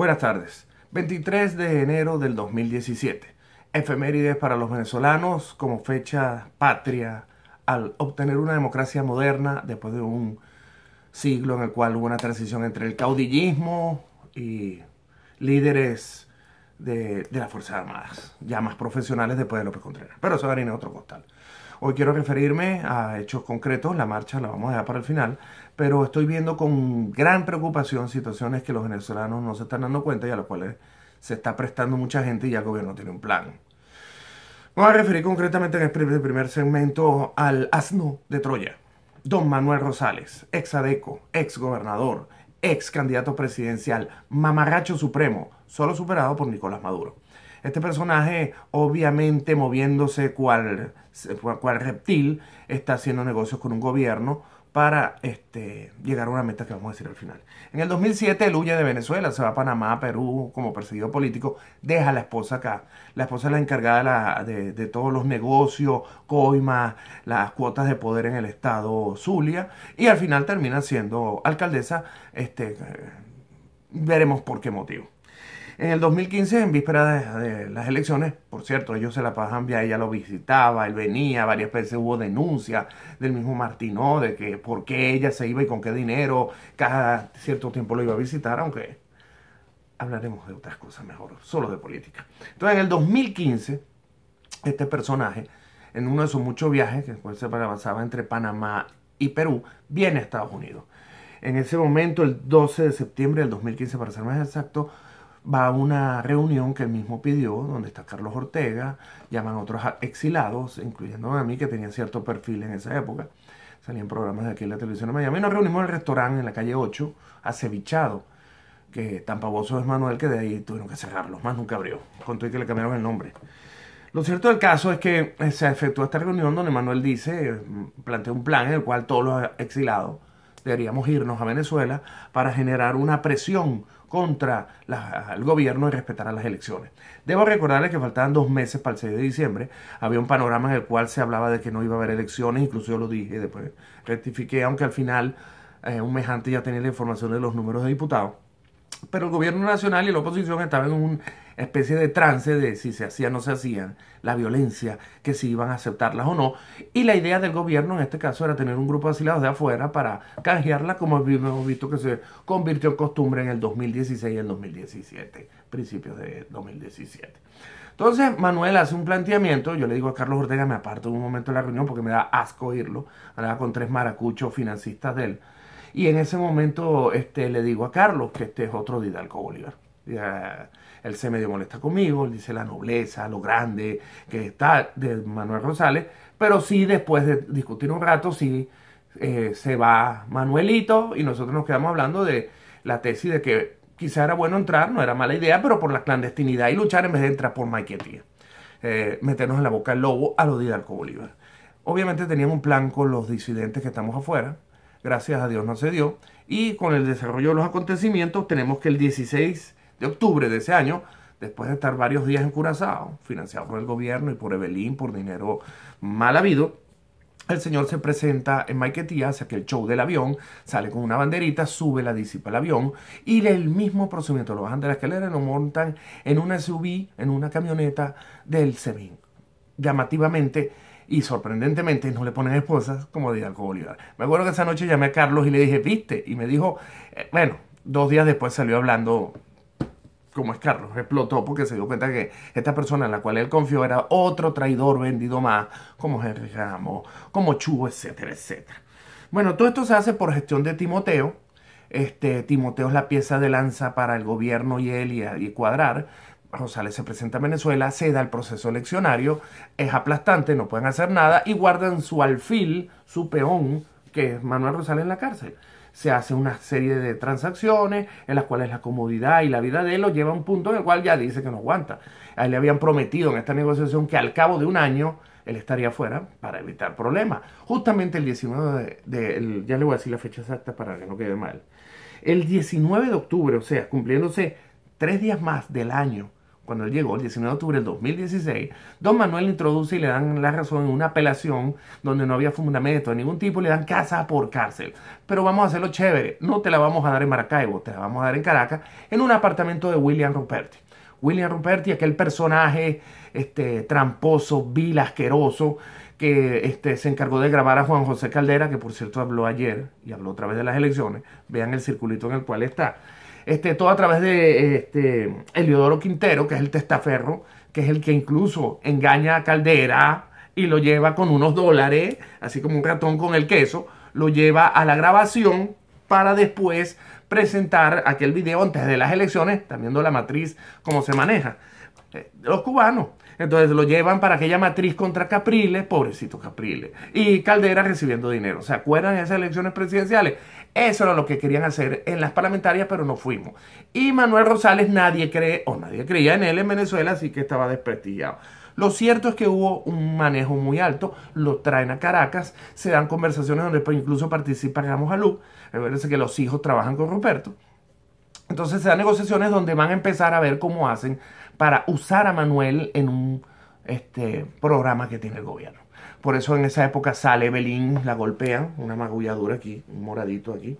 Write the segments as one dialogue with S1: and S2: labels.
S1: Buenas tardes. 23 de enero del 2017. Efemérides para los venezolanos como fecha patria al obtener una democracia moderna después de un siglo en el cual hubo una transición entre el caudillismo y líderes de, las Fuerzas Armadas, ya más profesionales después de López Contreras. Pero eso en otro costal. Hoy quiero referirme a hechos concretos, la marcha la vamos a dejar para el final, pero estoy viendo con gran preocupación situaciones que los venezolanos no se están dando cuenta y a las cuales se está prestando mucha gente y ya el gobierno tiene un plan. Voy a referir concretamente en el primer segmento al asno de Troya, don Manuel Rosales, ex adeco, ex gobernador, ex candidato presidencial, mamarracho supremo, solo superado por Nicolás Maduro. Este personaje, obviamente moviéndose cual, cual reptil, está haciendo negocios con un gobierno para este, llegar a una meta que vamos a decir al final. En el 2007 luya de Venezuela, se va a Panamá, Perú, como perseguido político, deja a la esposa acá. La esposa es la encargada de, de todos los negocios, coimas, las cuotas de poder en el estado Zulia, y al final termina siendo alcaldesa, este, veremos por qué motivo. En el 2015, en víspera de, las elecciones, por cierto, ellos se la pasaban vía, ella lo visitaba, él venía, varias veces hubo denuncias del mismo Martino de que por qué ella se iba y con qué dinero, cada cierto tiempo lo iba a visitar, aunque hablaremos de otras cosas mejor, solo de política. Entonces, en el 2015, este personaje, en uno de sus muchos viajes, que después se basaba entre Panamá y Perú, viene a Estados Unidos. En ese momento, el 12 de septiembre del 2015, para ser más exacto, va a una reunión que él mismo pidió, donde está Carlos Ortega, llaman a otros exilados, incluyendo a mí, que tenía cierto perfil en esa época. Salían programas de aquí en la televisión de Miami. Y nos reunimos en el restaurante en la calle 8, acevichado, que tan pavoso es Manuel que de ahí tuvieron que cerrarlo, más nunca abrió, con todo y que le cambiaron el nombre. Lo cierto del caso es que eh, se efectuó esta reunión donde Manuel dice, mm, plantea un plan en el cual todos los exilados deberíamos irnos a Venezuela para generar una presión contra el gobierno y respetar a las elecciones. Debo recordarles que faltaban dos meses para el 6 de diciembre. Había un panorama en el cual se hablaba de que no iba a haber elecciones, incluso yo lo dije, después rectifiqué, aunque al final eh, un mes ya tenía la información de los números de diputados. Pero el gobierno nacional y la oposición estaban en un especie de trance de si se hacían o no se hacían, la violencia, que si iban a aceptarlas o no. Y la idea del gobierno en este caso era tener un grupo de asilados de afuera para canjearla, como hemos visto que se convirtió en costumbre en el 2016 y el 2017, principios de 2017. Entonces Manuel hace un planteamiento, yo le digo a Carlos Ortega, me aparto un momento de la reunión porque me da asco oírlo, hablaba con tres maracuchos financistas de él. Y en ese momento este, le digo a Carlos que este es otro Didalco Bolívar. Ya, eh, él se medio molesta conmigo, él dice la nobleza, lo grande que está de Manuel Rosales, pero sí después de discutir un rato, sí eh, se va Manuelito y nosotros nos quedamos hablando de la tesis de que quizá era bueno entrar, no era mala idea, pero por la clandestinidad y luchar en vez de entrar por Mike eh, meternos en la boca del lobo a lo de Hidalgo Bolívar. Obviamente tenían un plan con los disidentes que estamos afuera, gracias a Dios no se dio, y con el desarrollo de los acontecimientos tenemos que el 16 de octubre de ese año, después de estar varios días en Curazao, financiado por el gobierno y por Evelyn, por dinero mal habido, el señor se presenta en Maiquetía, hace el show del avión, sale con una banderita, sube, la disipa el avión y el mismo procedimiento. Lo bajan de la escalera y lo montan en una SUV, en una camioneta del SEBIN. Llamativamente y sorprendentemente no le ponen esposas como de Alco Bolívar. Me acuerdo que esa noche llamé a Carlos y le dije, ¿viste? Y me dijo, eh, bueno, dos días después salió hablando como es Carlos, explotó porque se dio cuenta que esta persona en la cual él confió era otro traidor vendido más, como Henry Ramos, como Chubo, etcétera, etcétera. Bueno, todo esto se hace por gestión de Timoteo. Este, Timoteo es la pieza de lanza para el gobierno y él y, cuadrar. Rosales se presenta a Venezuela, ceda da el proceso eleccionario, es aplastante, no pueden hacer nada y guardan su alfil, su peón, que es Manuel Rosales en la cárcel se hace una serie de transacciones en las cuales la comodidad y la vida de él lo lleva a un punto en el cual ya dice que no aguanta. ahí le habían prometido en esta negociación que al cabo de un año él estaría fuera para evitar problemas. Justamente el 19 de, ya le voy a decir la fecha exacta para que no quede mal. El 19 de octubre, o sea, cumpliéndose tres días más del año cuando él llegó, el 19 de octubre del 2016, don Manuel introduce y le dan la razón en una apelación donde no había fundamento de ningún tipo le dan casa por cárcel. Pero vamos a hacerlo chévere, no te la vamos a dar en Maracaibo, te la vamos a dar en Caracas, en un apartamento de William Ruperti. William Ruperti, aquel personaje este, tramposo, vil, asqueroso, que este, se encargó de grabar a Juan José Caldera, que por cierto habló ayer y habló otra vez de las elecciones. Vean el circulito en el cual está. Este, todo a través de este, Eliodoro Quintero, que es el testaferro, que es el que incluso engaña a Caldera y lo lleva con unos dólares, así como un ratón con el queso, lo lleva a la grabación para después presentar aquel video antes de las elecciones, también de la matriz, cómo se maneja. Eh, los cubanos, entonces lo llevan para aquella matriz contra Capriles, pobrecito Capriles. Y Caldera recibiendo dinero. ¿Se acuerdan de esas elecciones presidenciales? Eso era lo que querían hacer en las parlamentarias, pero no fuimos. Y Manuel Rosales nadie cree o nadie creía en él en Venezuela, así que estaba desprestigiado. Lo cierto es que hubo un manejo muy alto, lo traen a Caracas, se dan conversaciones donde pues, incluso participan Ramos Alú, parece que los hijos trabajan con Roberto. Entonces se dan negociaciones donde van a empezar a ver cómo hacen para usar a Manuel en un este, programa que tiene el gobierno. Por eso en esa época sale Belín, la golpea una magulladura aquí, un moradito aquí,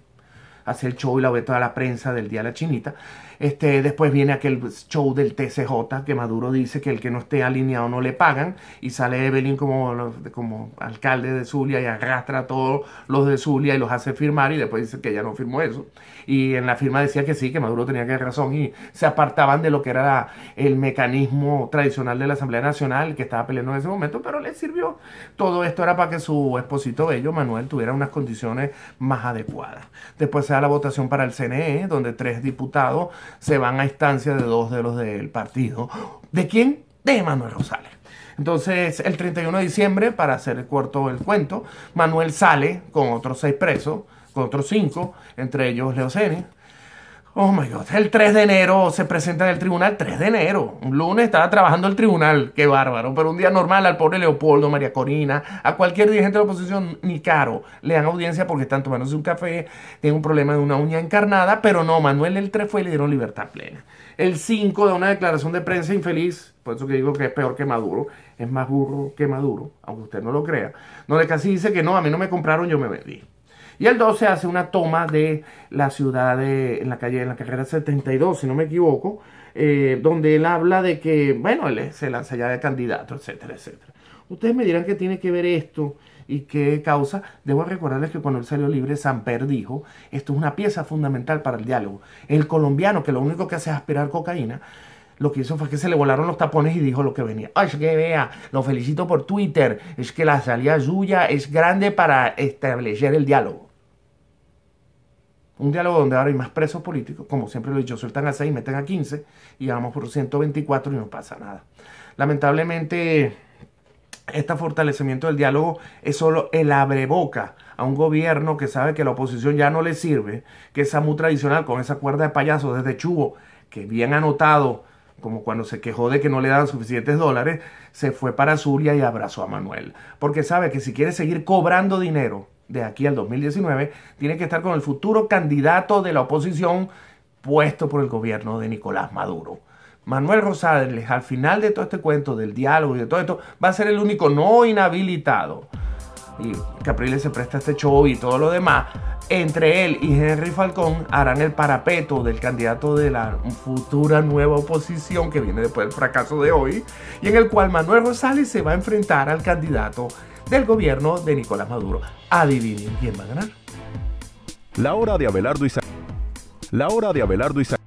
S1: hace el show y la ve toda la prensa del Día de la Chinita. Este, después viene aquel show del TCJ que Maduro dice que el que no esté alineado no le pagan y sale Evelyn como, como alcalde de Zulia y arrastra a todos los de Zulia y los hace firmar y después dice que ya no firmó eso. Y en la firma decía que sí, que Maduro tenía que razón y se apartaban de lo que era el mecanismo tradicional de la Asamblea Nacional que estaba peleando en ese momento, pero le sirvió. Todo esto era para que su esposito bello, Manuel, tuviera unas condiciones más adecuadas. Después se da la votación para el CNE, donde tres diputados se van a instancia de dos de los del partido. ¿De quién? De Manuel Rosales. Entonces, el 31 de diciembre, para hacer el cuarto del cuento, Manuel sale con otros seis presos, con otros cinco, entre ellos Leocene, Oh my God, el 3 de enero se presenta en el tribunal, 3 de enero. Un lunes estaba trabajando el tribunal, qué bárbaro. Pero un día normal al pobre Leopoldo, María Corina, a cualquier dirigente de la oposición, ni caro, le dan audiencia porque están tomándose un café, tienen un problema de una uña encarnada, pero no, Manuel el 3 fue y le dieron libertad plena. El 5 da una declaración de prensa infeliz, por eso que digo que es peor que Maduro, es más burro que Maduro, aunque usted no lo crea, donde casi dice que no, a mí no me compraron, yo me vendí. Y el 12 hace una toma de la ciudad en la calle, en la carrera 72, si no me equivoco, eh, donde él habla de que, bueno, él se lanza ya de candidato, etcétera, etcétera. Ustedes me dirán que tiene que ver esto y qué causa. Debo recordarles que cuando él salió libre, Samper dijo, esto es una pieza fundamental para el diálogo. El colombiano, que lo único que hace es aspirar cocaína, lo que hizo fue que se le volaron los tapones y dijo lo que venía. ¡Ay, que vea! Lo felicito por Twitter. Es que la salida suya es grande para establecer el diálogo. Un diálogo donde ahora hay más presos políticos, como siempre lo he dicho, sueltan a 6, meten a 15 y vamos por 124 y no pasa nada. Lamentablemente, este fortalecimiento del diálogo es solo el boca a un gobierno que sabe que la oposición ya no le sirve, que es muy tradicional con esa cuerda de payaso desde Chubo, que bien anotado, como cuando se quejó de que no le daban suficientes dólares, se fue para Zulia y abrazó a Manuel. Porque sabe que si quiere seguir cobrando dinero, de aquí al 2019, tiene que estar con el futuro candidato de la oposición puesto por el gobierno de Nicolás Maduro. Manuel Rosales, al final de todo este cuento del diálogo y de todo esto, va a ser el único no inhabilitado. Y Capriles se presta este show y todo lo demás. Entre él y Henry Falcón harán el parapeto del candidato de la futura nueva oposición que viene después del fracaso de hoy, y en el cual Manuel Rosales se va a enfrentar al candidato del gobierno de Nicolás Maduro. Adivinen quién va a ganar. La hora de Abelardo y La hora de Abelardo Isaac.